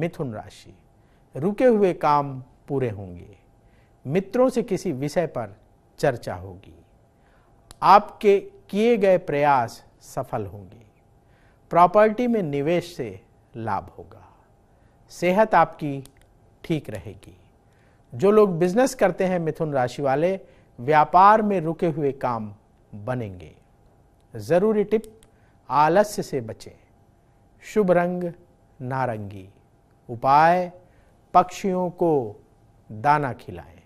मिथुन राशि रुके हुए काम पूरे होंगे मित्रों से किसी विषय पर चर्चा होगी आपके किए गए प्रयास सफल होंगे प्रॉपर्टी में निवेश से लाभ होगा सेहत आपकी ठीक रहेगी जो लोग बिजनेस करते हैं मिथुन राशि वाले व्यापार में रुके हुए काम बनेंगे ज़रूरी टिप आलस्य से बचें शुभ रंग नारंगी उपाय पक्षियों को दाना खिलाएं